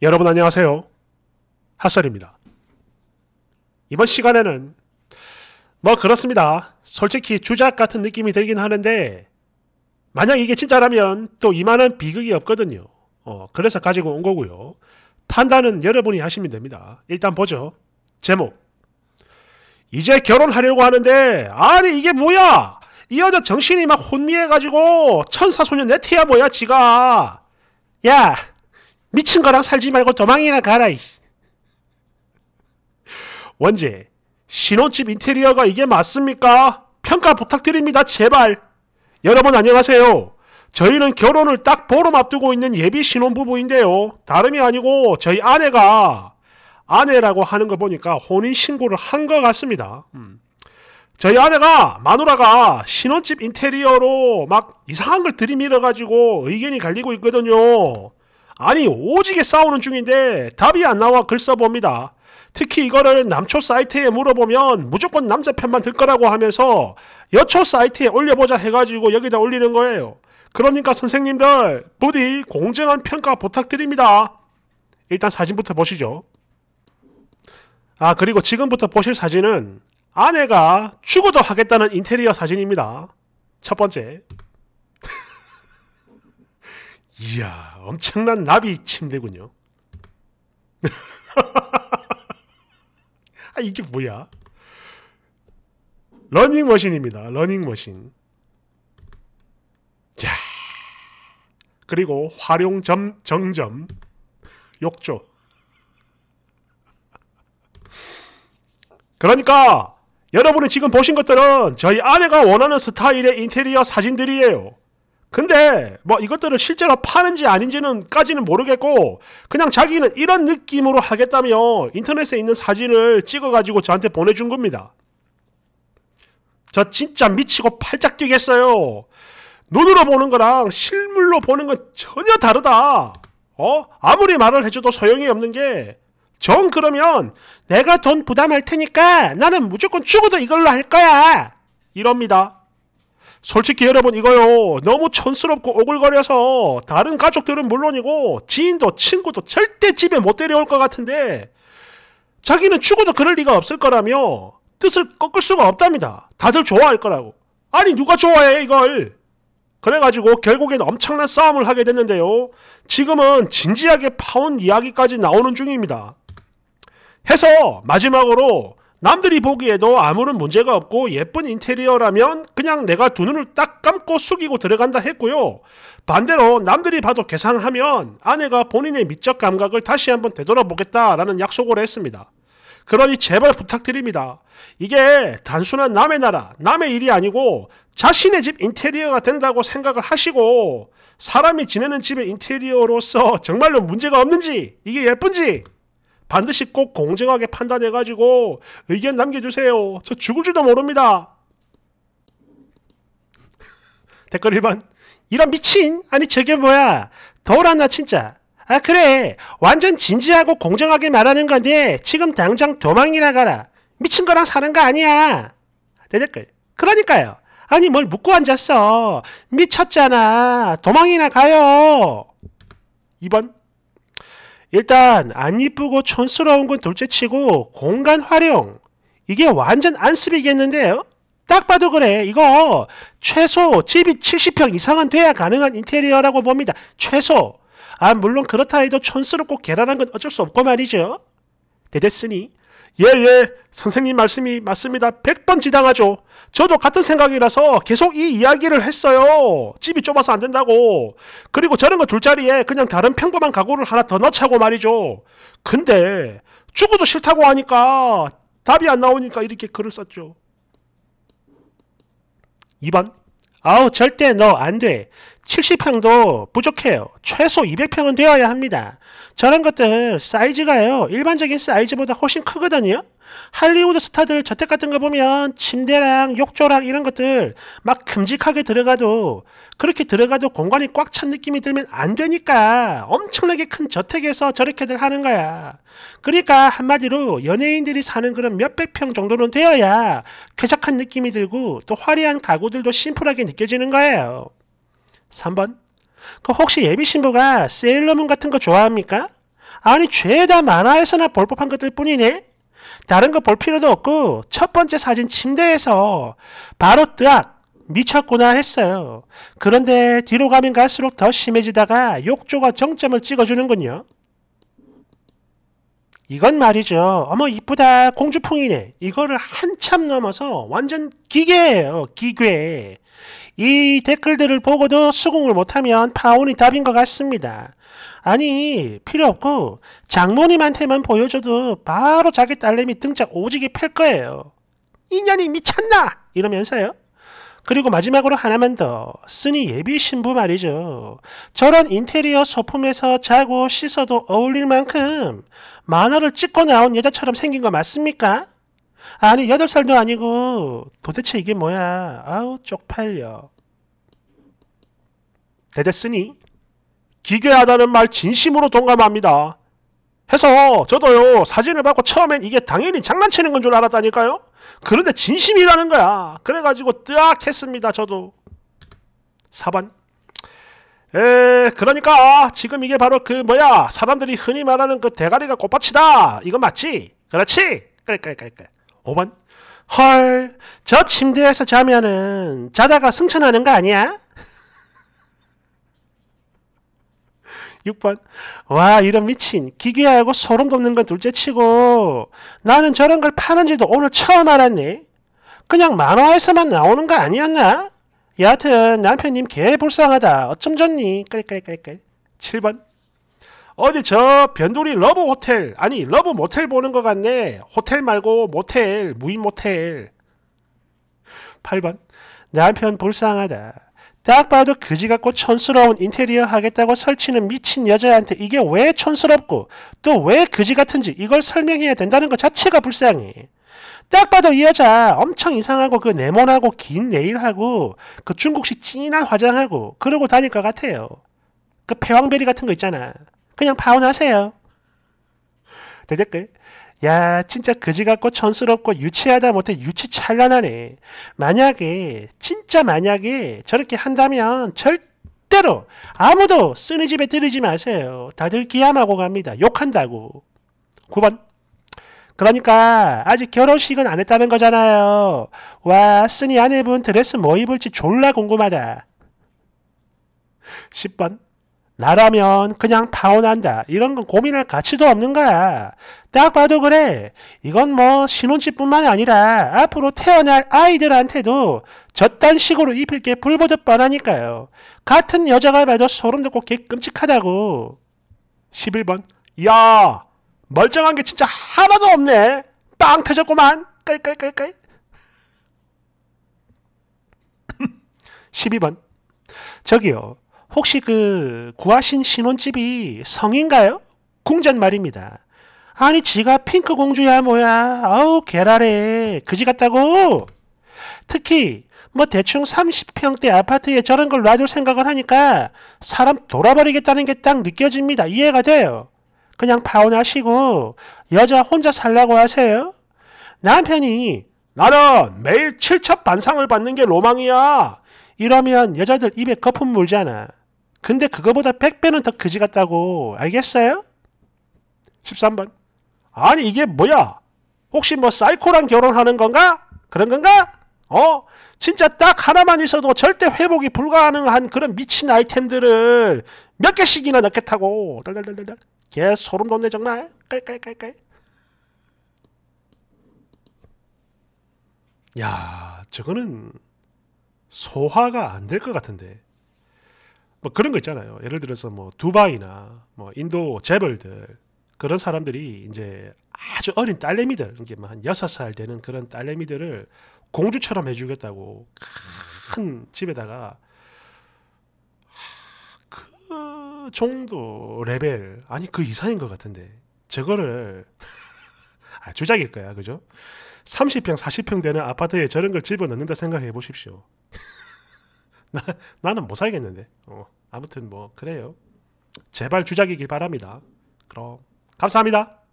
여러분 안녕하세요. 핫설입니다. 이번 시간에는 뭐 그렇습니다. 솔직히 주작 같은 느낌이 들긴 하는데 만약 이게 진짜라면 또 이만한 비극이 없거든요. 어, 그래서 가지고 온 거고요. 판단은 여러분이 하시면 됩니다. 일단 보죠. 제목 이제 결혼하려고 하는데 아니 이게 뭐야 이 여자 정신이 막 혼미해가지고 천사소년 네티야 뭐야 지가 야 미친 거랑 살지 말고 도망이나 가라. 원제 신혼집 인테리어가 이게 맞습니까? 평가 부탁드립니다. 제발. 여러분 안녕하세요. 저희는 결혼을 딱 보름 앞두고 있는 예비 신혼부부인데요. 다름이 아니고 저희 아내가 아내라고 하는 걸 보니까 혼인신고를 한 것 같습니다. 음. 저희 아내가 마누라가 신혼집 인테리어로 막 이상한 걸 들이밀어가지고 의견이 갈리고 있거든요. 아니 오지게 싸우는 중인데 답이 안 나와 글 써봅니다. 특히 이거를 남초 사이트에 물어보면 무조건 남자 편만 들 거라고 하면서 여초 사이트에 올려보자 해가지고 여기다 올리는 거예요. 그러니까 선생님들 부디 공정한 평가 부탁드립니다. 일단 사진부터 보시죠. 아 그리고 지금부터 보실 사진은 아내가 죽어도 하겠다는 인테리어 사진입니다. 첫 번째 이야, 엄청난 나비 침대군요. 아, 이게 뭐야? 러닝머신입니다. 러닝머신. 야 그리고 활용점, 정점, 욕조. 그러니까 여러분이 지금 보신 것들은 저희 아내가 원하는 스타일의 인테리어 사진들이에요. 근데 뭐 이것들을 실제로 파는지 아닌지는 까지는 모르겠고 그냥 자기는 이런 느낌으로 하겠다며 인터넷에 있는 사진을 찍어가지고 저한테 보내준 겁니다. 저 진짜 미치고 팔짝 뛰겠어요. 눈으로 보는 거랑 실물로 보는 건 전혀 다르다. 어? 아무리 말을 해줘도 소용이 없는 게 전 그러면 내가 돈 부담할 테니까 나는 무조건 죽어도 이걸로 할 거야. 이럽니다. 솔직히 여러분 이거요 너무 촌스럽고 오글거려서 다른 가족들은 물론이고 지인도 친구도 절대 집에 못 데려올 것 같은데 자기는 죽어도 그럴 리가 없을 거라며 뜻을 꺾을 수가 없답니다. 다들 좋아할 거라고. 아니 누가 좋아해 이걸. 그래가지고 결국엔 엄청난 싸움을 하게 됐는데요. 지금은 진지하게 파혼 이야기까지 나오는 중입니다. 해서 마지막으로 남들이 보기에도 아무런 문제가 없고 예쁜 인테리어라면 그냥 내가 두 눈을 딱 감고 숙이고 들어간다 했고요. 반대로 남들이 봐도 개상하면 아내가 본인의 미적 감각을 다시 한번 되돌아보겠다라는 약속을 했습니다. 그러니 제발 부탁드립니다. 이게 단순한 남의 나라, 남의 일이 아니고 자신의 집 인테리어가 된다고 생각을 하시고 사람이 지내는 집의 인테리어로서 정말로 문제가 없는지, 이게 예쁜지, 반드시 꼭 공정하게 판단해가지고 의견 남겨주세요. 저 죽을 줄도 모릅니다. 댓글 1번 이런 미친 아니 저게 뭐야 더울한나 진짜 아 그래 완전 진지하고 공정하게 말하는 건데 지금 당장 도망이나 가라 미친 거랑 사는 거 아니야 대댓글 그러니까요 아니 뭘 묻고 앉았어 미쳤잖아 도망이나 가요 2번 일단 안 이쁘고 촌스러운 건 둘째치고 공간 활용 이게 완전 안습이겠는데요? 딱 봐도 그래 이거 최소 집이 70평 이상은 돼야 가능한 인테리어라고 봅니다 최소 아 물론 그렇다 해도 촌스럽고 계란한 건 어쩔 수 없고 말이죠 대됐으니 예예 예, 선생님 말씀이 맞습니다. 100번 지당하죠. 저도 같은 생각이라서 계속 이 이야기를 했어요. 집이 좁아서 안 된다고. 그리고 저런 거 둘자리에 그냥 다른 평범한 가구를 하나 더 넣자고 말이죠. 근데 죽어도 싫다고 하니까 답이 안 나오니까 이렇게 글을 썼죠. 2번 아우 절대 너 안돼 70평도 부족해요 최소 200평은 되어야 합니다 저런 것들 사이즈가요 일반적인 사이즈보다 훨씬 크거든요 할리우드 스타들 저택 같은 거 보면 침대랑 욕조랑 이런 것들 막 큼직하게 들어가도 그렇게 들어가도 공간이 꽉 찬 느낌이 들면 안 되니까 엄청나게 큰 저택에서 저렇게들 하는 거야. 그러니까 한마디로 연예인들이 사는 그런 몇백 평 정도는 되어야 쾌적한 느낌이 들고 또 화려한 가구들도 심플하게 느껴지는 거예요. 3번. 그 혹시 예비 신부가 세일러문 같은 거 좋아합니까? 아니 죄다 만화에서나 볼 법한 것들 뿐이네. 다른 거 볼 필요도 없고 첫 번째 사진 침대에서 바로 뜨악 미쳤구나 했어요. 그런데 뒤로 가면 갈수록 더 심해지다가 욕조가 정점을 찍어주는군요. 이건 말이죠. 어머 이쁘다 공주풍이네. 이거를 한참 넘어서 완전 기괴예요 기괴. 이 댓글들을 보고도 수긍을 못하면 파혼이 답인 것 같습니다. 아니 필요 없고 장모님한테만 보여줘도 바로 자기 딸내미 등짝 오지게 팰 거예요. 인연이 미쳤나 이러면서요. 그리고 마지막으로 하나만 더 쓰니 예비 신부 말이죠. 저런 인테리어 소품에서 자고 씻어도 어울릴 만큼 만화를 찍고 나온 여자처럼 생긴 거 맞습니까? 아니, 8살도 아니고 도대체 이게 뭐야. 아우, 쪽팔려. 대대쓰니 기괴하다는 말 진심으로 동감합니다. 해서 저도요 사진을 받고 처음엔 이게 당연히 장난치는 건 줄 알았다니까요. 그런데 진심이라는 거야. 그래가지고 뜨악 했습니다. 저도. 4번 에 그러니까 지금 이게 바로 그 뭐야 사람들이 흔히 말하는 그 대가리가 꽃밭이다. 이거 맞지? 그렇지? 그래 그래 그래 그래. 5번. 헐, 저 침대에서 자면은 자다가 승천하는 거 아니야? 6번. 와, 이런 미친. 기괴하고 소름 돋는 건 둘째 치고 나는 저런 걸 파는지도 오늘 처음 알았네. 그냥 만화에서만 나오는 거 아니었나? 여하튼 남편님 개 불쌍하다. 어쩜 좋니? 깔깔깔깔. 7번. 어디 저 변두리 러브 호텔 아니 러브 모텔 보는 것 같네 호텔 말고 모텔 무인 모텔 8번 남편 불쌍하다 딱 봐도 그지 같고 촌스러운 인테리어 하겠다고 설치는 미친 여자한테 이게 왜 촌스럽고 또 왜 그지 같은지 이걸 설명해야 된다는 것 자체가 불쌍해 딱 봐도 이 여자 엄청 이상하고 그 네모나고 긴 네일하고 그 중국식 진한 화장하고 그러고 다닐 것 같아요 그 패왕베리 같은 거 있잖아 그냥 파혼하세요. 대댓글. 야, 진짜 거지 같고 천스럽고 유치하다 못해 유치 찬란하네. 만약에, 진짜 만약에 저렇게 한다면 절대로 아무도 쓰는 집에 들이지 마세요. 다들 기함하고 갑니다. 욕한다고. 9번. 그러니까 아직 결혼식은 안 했다는 거잖아요. 와, 쓰니 아내분 드레스 뭐 입을지 졸라 궁금하다. 10번. 나라면 그냥 파혼한다. 이런 건 고민할 가치도 없는 거야. 딱 봐도 그래. 이건 뭐 신혼집뿐만 아니라 앞으로 태어날 아이들한테도 저딴 식으로 입힐 게 불보듯 뻔하니까요. 같은 여자가 봐도 소름 돋고 개 끔찍하다고. 11번. 야, 멀쩡한 게 진짜 하나도 없네. 빵 터졌구만. 깔깔깔깔. 12번. 저기요. 혹시 그 구하신 신혼집이 성인가요? 궁전 말입니다. 아니 지가 핑크 공주야 뭐야. 아우 개랄해. 그지 같다고. 특히 뭐 대충 30평대 아파트에 저런 걸 놔둘 생각을 하니까 사람 돌아버리겠다는 게 딱 느껴집니다. 이해가 돼요. 그냥 파혼하시고 여자 혼자 살라고 하세요. 남편이 나는 매일 칠첩 반상을 받는 게 로망이야. 이러면 여자들 입에 거품 물잖아. 근데 그거보다 100배는 더 그지 같다고 알겠어요? 13번 아니 이게 뭐야? 혹시 뭐 사이코랑 결혼하는 건가? 그런 건가? 어? 진짜 딱 하나만 있어도 절대 회복이 불가능한 그런 미친 아이템들을 몇 개씩이나 넣겠다고 랄개 소름 돋네 정말 깔깔깔깔 야 저거는 소화가 안 될 것 같은데 뭐 그런 거 있잖아요. 예를 들어서 뭐 두바이나 뭐 인도 재벌들 그런 사람들이 이제 아주 어린 딸내미들, 이게 뭐한 여섯 살 되는 그런 딸내미들을 공주처럼 해주겠다고 큰 집에다가 그 정도 레벨 아니 그 이상인 것 같은데 저거를 아, 주작일 거야 그죠? 30평 40평 되는 아파트에 저런 걸 집어넣는다 생각해 보십시오. 나, 나는 못 살겠는데. 어, 아무튼 뭐 그래요. 제발 주작이길 바랍니다. 그럼 감사합니다.